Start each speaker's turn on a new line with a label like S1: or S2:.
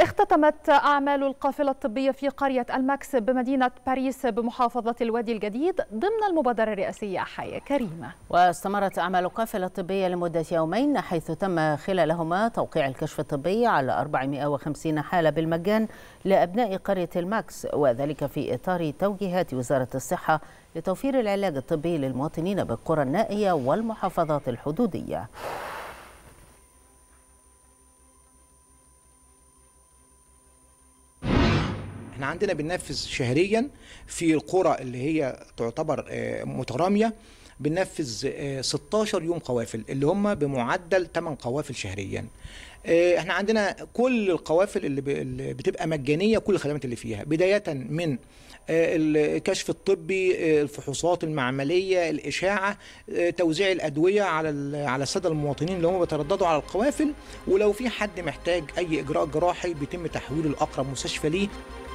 S1: اختتمت أعمال القافلة الطبية في قرية الماكس بمدينة باريس بمحافظة الوادي الجديد ضمن المبادرة الرئاسية حياة كريمة
S2: واستمرت أعمال القافلة الطبية لمدة يومين حيث تم خلالهما توقيع الكشف الطبي على 450 حالة بالمجان لأبناء قرية الماكس وذلك في إطار توجيهات وزارة الصحة لتوفير العلاج الطبي للمواطنين بالقرى النائية والمحافظات الحدودية
S3: احنا عندنا بننفذ شهريا في القرى اللي هي تعتبر آه، متراميه بننفذ 16 آه، يوم قوافل اللي هم بمعدل 8 قوافل شهريا آه، احنا عندنا كل القوافل اللي بتبقى مجانيه كل الخدمات اللي فيها بدايه من الكشف الطبي الفحوصات المعمليه الاشاعه توزيع الادويه على على الساده المواطنين اللي هم بيترددوا على القوافل ولو في حد محتاج اي اجراء جراحي بيتم تحويله لاقرب مستشفى ليه